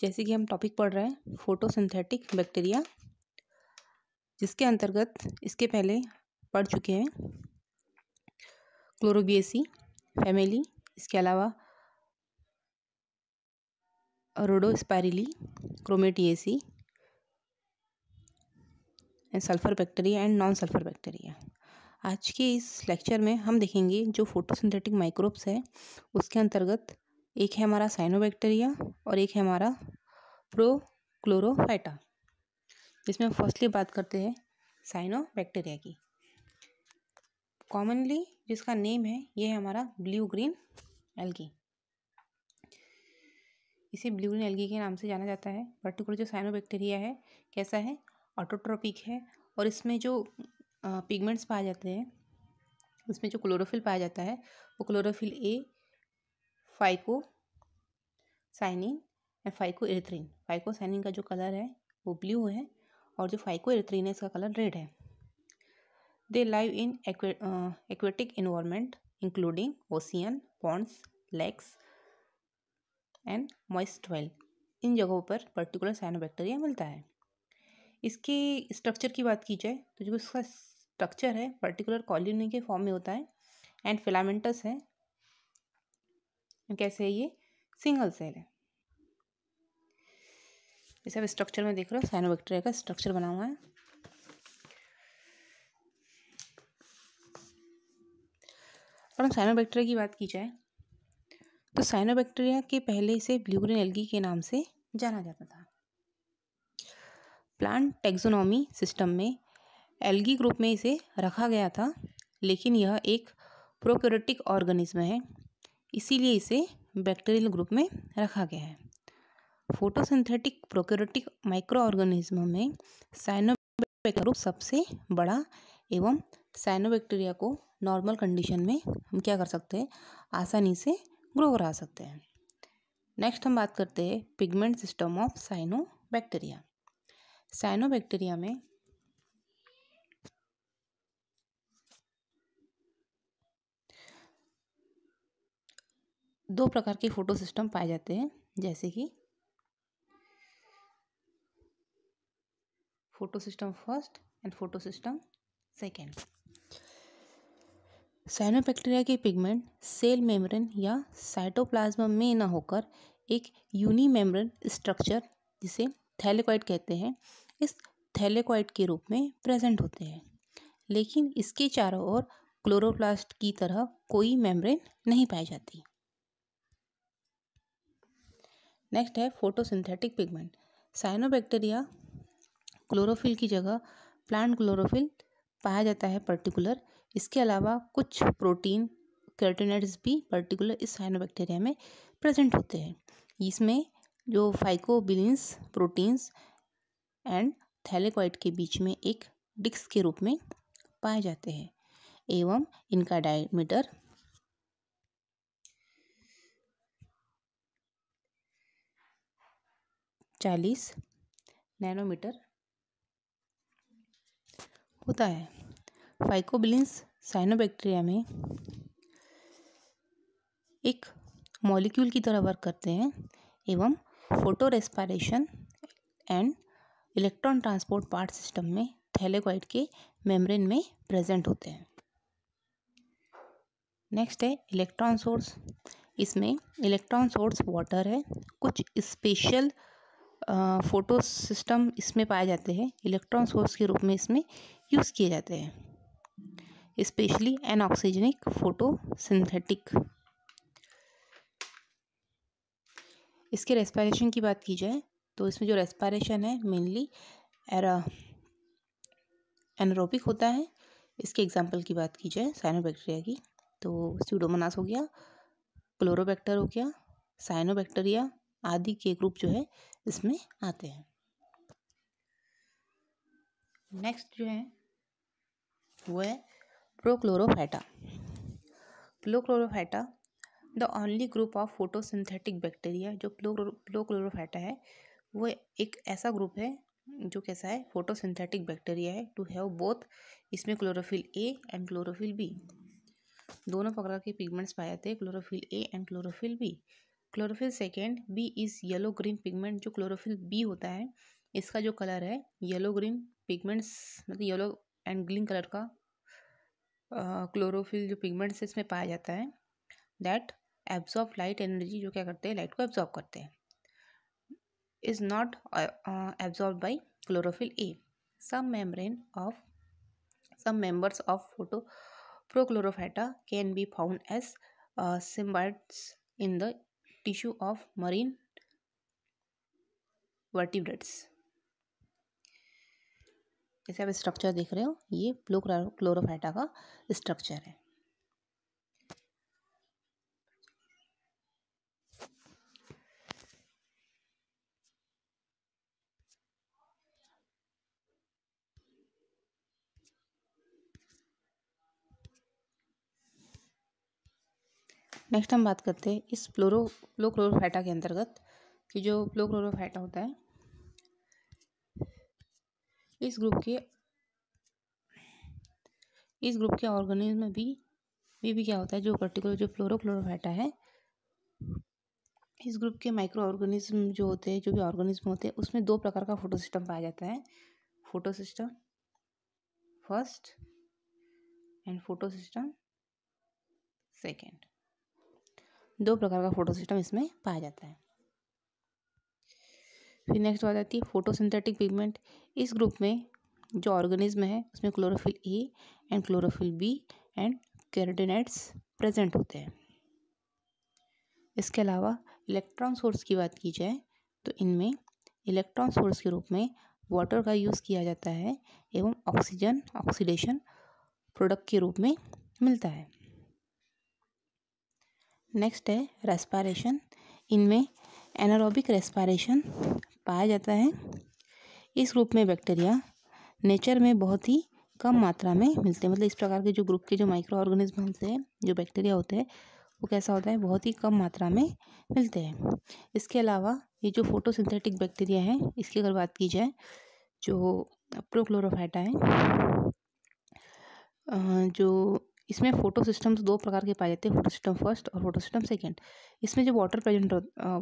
जैसे कि हम टॉपिक पढ़ रहे हैं फोटोसिंथेटिक बैक्टीरिया जिसके अंतर्गत इसके पहले पढ़ चुके हैं क्लोरोबियसी फैमिली इसके अलावा rhodospirillaceae chromatiaceae and sulphur bacteria and non sulphur bacteria आज के इस लेक्चर में हम देखेंगे जो फोटोसिंथेटिक माइक्रोब्स है उसके अंतर्गत एक है हमारा साइनोबैक्टीरिया और एक है हमारा प्रोक्लोरोफाइटा जिसमें फर्स्टली बात करते हैं साइनोबैक्टीरिया की कॉमनली जिसका नेम है ये है हमारा ब्लू ग्रीन एल्गी इसे ब्लू ग्रीन एल्गी के नाम से जाना जाता है पर्टिकुलर जो साइनोबैक्टीरिया है कैसा है ऑटोट्रोपिक है और इसमें जो पिगमेंट्स पाए जाते हैं उसमें जो क्लोरोफिल पाया जाता है वो chlorophyll a phycocyanin and phycoerythrin phycocyanin का जो कलर है वो ब्लू है और जो फाइको एरेथ्रीन है इसका कलर रेड है they live in aquatic environment including ocean ponds lakes and moist well इन जगहों पर पर्टिकुलर साइनोबैक्टीरिया मिलता है इसकी स्ट्रक्चर की बात की जाए तो जो इसका स्ट्रक्चर है पर्टिकुलर कॉलोनी के फॉर्म में होता है एंड फिलामेंटस है कैसे है ये सिंगल सेल है जैसे सब स्ट्रक्चर में देख रहे हो साइनोबैक्टीरिया का स्ट्रक्चर बना हुआ है और हम साइनोबैक्टीरिया की बात की जाए तो साइनोबैक्टीरिया के पहले से ब्लूग्रीन एल्गी के नाम से जाना जाता था प्लांट टेक्सोनॉमी सिस्टम में एल्गी ग्रुप में इसे रखा गया था लेकिन यह एक प्रोक्योरेटिक ऑर्गेनिज्म है इसीलिए इसे बैक्टीरियल ग्रुप में रखा गया है फोटोसिंथेटिक प्रोक्योरेटिक माइक्रो ऑर्गेनिज्म में साइनोबैक्टीरिया ग्रुप सबसे बड़ा एवं साइनोबैक्टीरिया को नॉर्मल कंडीशन में हम क्या कर सकते हैं आसानी से ग्रो करा सकते हैं नेक्स्ट हम बात करते हैं pigment system of cyanobacteria cyanobacteria में दो प्रकार के फोटो सिस्टम पाए जाते हैं जैसे कि photo system first and photo system second cyanobacteria के पिगमेंट सेल मेम्ब्रेन या साइटोप्लाज्मा में न होकर एक यूनी मेम्ब्रेन स्ट्रक्चर जिसे थैलेक्वाइड कहते हैं इस थैलेकॉइड के रूप में प्रेजेंट होते हैं लेकिन इसके चारों ओर क्लोरोप्लास्ट की तरह कोई मेम्ब्रेन नहीं पाई जाती नेक्स्ट है फोटोसिंथेटिक पिगमेंट साइनोबैक्टीरिया क्लोरोफिल की जगह प्लांट क्लोरोफिल पाया जाता है पर्टिकुलर इसके अलावा कुछ प्रोटीन कैरोटिनाइड्स भी पर्टिकुलर इस साइनोबैक्टीरिया में प्रेजेंट होते हैं इसमें जो फाइकोबिलिन्स प्रोटीन्स एंड थैलेकॉइड के बीच में एक डिक्स के रूप में पाए जाते हैं एवं इनका डायमीटर चालीस नैनोमीटर होता है फाइकोबिलिंस साइनोबैक्टीरिया में एक मॉलिक्यूल की तरह वर्क करते हैं एवं photo respiration and electron transport part system में थैलेकॉइड के मेम्ब्रेन में प्रेजेंट होते हैं नेक्स्ट है इलेक्ट्रॉन सोर्स इसमें इलेक्ट्रॉन सोर्स वाटर है कुछ स्पेशल फोटो सिस्टम इसमें पाए जाते हैं इलेक्ट्रॉन सोर्स के रूप में इसमें यूज़ किए जाते हैं स्पेशली एनऑक्सीजनिक फोटो सिंथेटिक इसके रेस्पायरेशन की बात की जाए तो इसमें जो रेस्पायरेशन है मेनली एरा एनरोपिक होता है इसके एग्जाम्पल की बात की जाए साइनोबैक्टीरिया की तो स्यूडोमोनास हो गया क्लोरोबैक्टर हो गया साइनोबैक्टीरिया आदि के ग्रुप जो है इसमें आते हैं नेक्स्ट जो है वो है prochlorophyta prochlorophyta the only group of photosynthetic bacteria जो प्लोक्लोरोफाइटा है वो एक ऐसा ग्रुप है जो कैसा है फोटोसिंथेटिक बैक्टीरिया है टू हैव बोथ इसमें chlorophyll a and chlorophyll b दोनों प्रकार के पिगमेंट्स पाए जाते हैं chlorophyll a and chlorophyll b chlorophyll second b is yellow green pigment जो क्लोरोफिल बी होता है इसका जो कलर है येलो ग्रीन पिगमेंट्स मतलब येलो एंड ग्रीन कलर का क्लोरोफिल uh, जो पिगमेंट्स इसमें पाया जाता है दैट एब्जॉर्ब लाइट एनर्जी जो क्या करते हैं लाइट को एब्जॉर्ब करते हैं is not absorb by chlorophyll a some membrane of some members of photo prochlorophyta can be found as symbionts in the tissue of marine vertebrates जैसे आप structure देख रहे हो ये ब्लू क्लोरोफाइटा का स्ट्रक्चर है नेक्स्ट हम बात करते हैं इस प्लोरो प्लोक्लोरोफाइटा के अंतर्गत कि जो प्लोक्लोरोफाइटा होता है इस ग्रुप के इस ग्रुप के ऑर्गेनिज्म में भी में भी क्या होता है जो पर्टिकुलर जो फ्लोरोक्लोरोफाइटा है इस ग्रुप के माइक्रो ऑर्गेनिज्म जो होते हैं जो भी ऑर्गेनिज्म होते हैं उसमें दो प्रकार का फोटो सिस्टम पाया जाता है photo system first and photo system second दो प्रकार का फोटो सिस्टम इसमें पाया जाता है फिर नेक्स्ट बात आती है फोटोसिंथेटिक पिगमेंट इस ग्रुप में जो ऑर्गेनिज्म है उसमें chlorophyll a and chlorophyll b and carotenoids present होते हैं इसके अलावा इलेक्ट्रॉन सोर्स की बात की जाए तो इनमें इलेक्ट्रॉन सोर्स के रूप में वाटर का यूज़ किया जाता है एवं ऑक्सीजन ऑक्सीडेशन प्रोडक्ट के रूप में मिलता है नेक्स्ट है रेस्पारेशन इनमें एनारोबिक रेस्पारेशन पाया जाता है इस ग्रुप में बैक्टीरिया नेचर में बहुत ही कम मात्रा में मिलते हैं मतलब इस प्रकार के जो ग्रुप के जो माइक्रो ऑर्गेनिज्म होते हैं जो बैक्टीरिया होते हैं वो कैसा होता है बहुत ही कम मात्रा में मिलते हैं इसके अलावा ये जो फोटोसिंथेटिक बैक्टीरिया है इसकी अगर बात की जाए जो प्रोक्लोरोफाइटा है जो इसमें फोटो सिस्टम्स दो प्रकार के पाए जाते हैं फोटो सिस्टम फर्स्ट और फोटो सिस्टम सेकेंड इसमें जो वाटर प्रेजेंट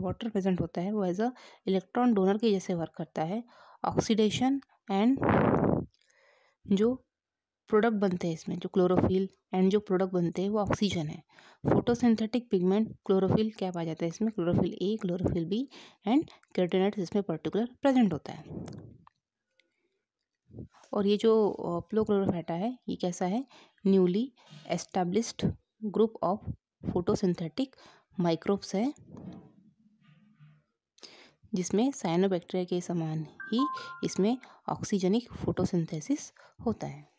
वाटर प्रेजेंट होता है वो एज अ इलेक्ट्रॉन डोनर के जैसे वर्क करता है ऑक्सीडेशन एंड जो प्रोडक्ट बनते हैं इसमें जो क्लोरोफिल एंड जो प्रोडक्ट बनते हैं वो ऑक्सीजन है फोटोसिंथेटिक पिगमेंट क्लोरोफिल क्या पाया जाता है इसमें chlorophyll a chlorophyll b and carotenoid इसमें पर्टिकुलर प्रेजेंट होता है और ये जो प्लोक्लोरोफाइटा है ये कैसा है newly established group of photosynthetic microbes है जिसमें साइनोबैक्टीरिया के समान ही इसमें ऑक्सीजनिक फोटोसिंथेसिस होता है